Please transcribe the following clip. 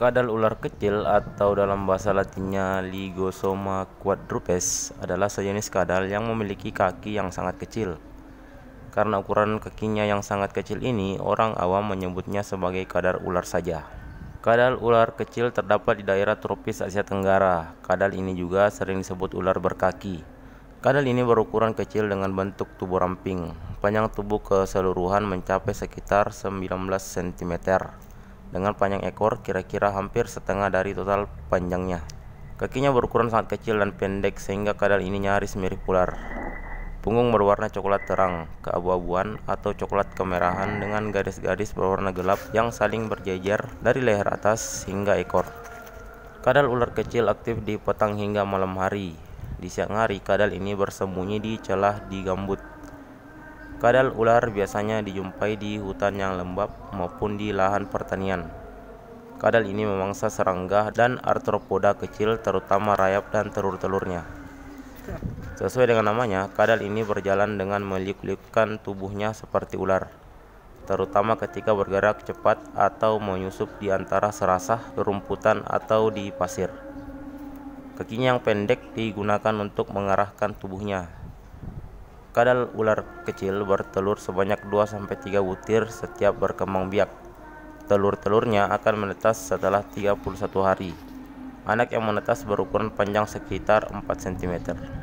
Kadal ular kecil atau dalam bahasa latinnya Ligosoma quadrupes adalah sejenis kadal yang memiliki kaki yang sangat kecil. Karena ukuran kakinya yang sangat kecil ini, orang awam menyebutnya sebagai kadal ular saja. Kadal ular kecil terdapat di daerah tropis Asia Tenggara. Kadal ini juga sering disebut ular berkaki. Kadal ini berukuran kecil dengan bentuk tubuh ramping. Panjang tubuh keseluruhan mencapai sekitar 19 cm dengan panjang ekor kira-kira hampir setengah dari total panjangnya. Kakinya berukuran sangat kecil dan pendek sehingga kadal ini nyaris mirip ular. Punggung berwarna coklat terang, keabu-abuan atau coklat kemerahan dengan garis-garis berwarna gelap yang saling berjejer dari leher atas hingga ekor. Kadal ular kecil aktif di petang hingga malam hari. Di siang hari, kadal ini bersembunyi di celah di gambut Kadal ular biasanya dijumpai di hutan yang lembab maupun di lahan pertanian. Kadal ini memangsa serangga dan arthropoda kecil terutama rayap dan telur-telurnya. Sesuai dengan namanya, kadal ini berjalan dengan meliuk-liukkan tubuhnya seperti ular, terutama ketika bergerak cepat atau menyusup di antara serasah rumputan atau di pasir. Kakinya yang pendek digunakan untuk mengarahkan tubuhnya Kadal ular kecil bertelur sebanyak 2-3 butir setiap berkembang biak. Telur-telurnya akan menetas setelah 31 hari. Anak yang menetas berukuran panjang sekitar 4 cm.